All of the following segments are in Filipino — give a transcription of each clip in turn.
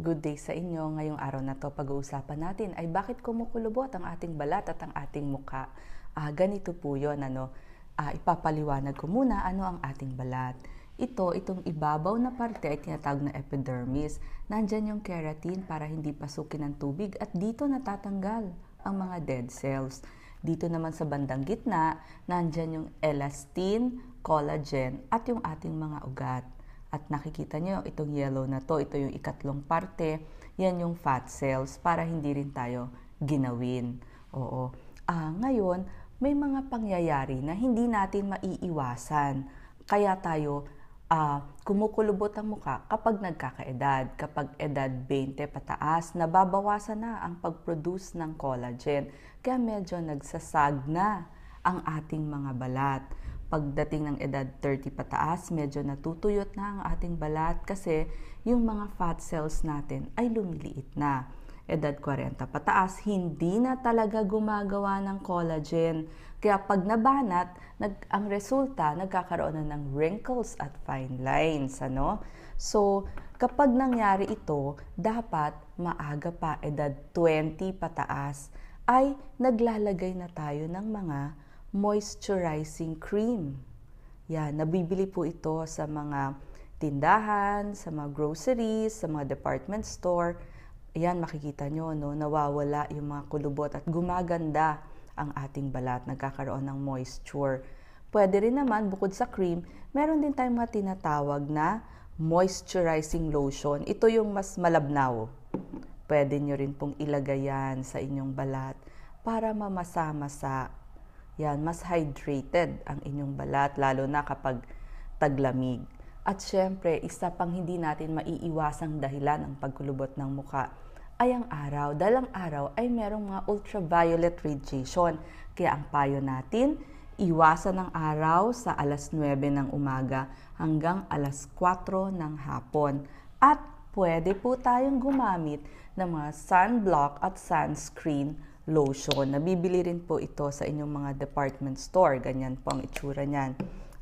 Good day sa inyo. Ngayong araw na to, pag-uusapan natin ay bakit kumukulubot ang ating balat at ang ating mukha. Uh, ah, ganito po yun. Ano? Uh, ipapaliwanag ko muna ano ang ating balat. Ito, itong ibabaw na parte ay tinatawag na epidermis. Nandyan yung keratin para hindi pasukin ng tubig at dito natatanggal ang mga dead cells. Dito naman sa bandang gitna, nandyan yung elastin, collagen at yung ating mga ugat. At nakikita nyo, itong yellow na to, ito yung ikatlong parte, yan yung fat cells para hindi rin tayo ginawin. Oo. Ah, ngayon, may mga pangyayari na hindi natin maiiwasan. Kaya tayo ah, kumukulubot ang muka kapag nagkakaedad. Kapag edad 20 pataas, nababawasan na ang pag-produce ng collagen. Kaya medyo nagsasag na ang ating mga balat pagdating ng edad 30 pataas, medyo natutuyot na ang ating balat kasi yung mga fat cells natin ay lumiliit na. Edad 40 pataas, hindi na talaga gumagawa ng collagen. Kaya pag nabanat, nag, ang resulta, nagkakaroon na ng wrinkles at fine lines. Ano? So, kapag nangyari ito, dapat maaga pa, edad 20 pataas, ay naglalagay na tayo ng mga moisturizing cream. Yan, nabibili po ito sa mga tindahan, sa mga groceries, sa mga department store. Yan, makikita nyo, no? nawawala yung mga kulubot at gumaganda ang ating balat, nagkakaroon ng moisture. Pwede rin naman, bukod sa cream, meron din tayong mga tinatawag na moisturizing lotion. Ito yung mas malabnaw. Pwede nyo rin pong ilagay yan sa inyong balat para mamasama sa yan, mas hydrated ang inyong balat, lalo na kapag taglamig. At syempre, isa pang hindi natin maiiwasang dahilan ng pagkulubot ng muka ay ang araw. Dahil ang araw ay merong mga ultraviolet radiation. Kaya ang payo natin, iwasan ang araw sa alas 9 ng umaga hanggang alas 4 ng hapon. At pwede po tayong gumamit ng mga sunblock at sunscreen lotion. Nabibili rin po ito sa inyong mga department store. Ganyan po ang itsura niyan.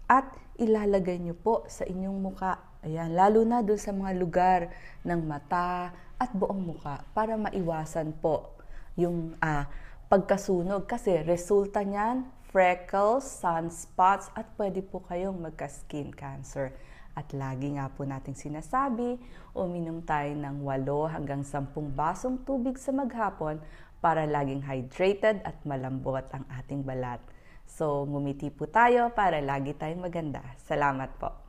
At ilalagay nyo po sa inyong muka. Ayan, lalo na doon sa mga lugar ng mata at buong muka para maiwasan po yung ah, pagkasunog kasi resulta niyan freckles, sunspots at pwede po kayong magka-skin cancer. At lagi nga po nating sinasabi, uminom tayo ng 8 hanggang 10 basong tubig sa maghapon para laging hydrated at malambot ang ating balat. So, ngumiti po tayo para lagi tayong maganda. Salamat po.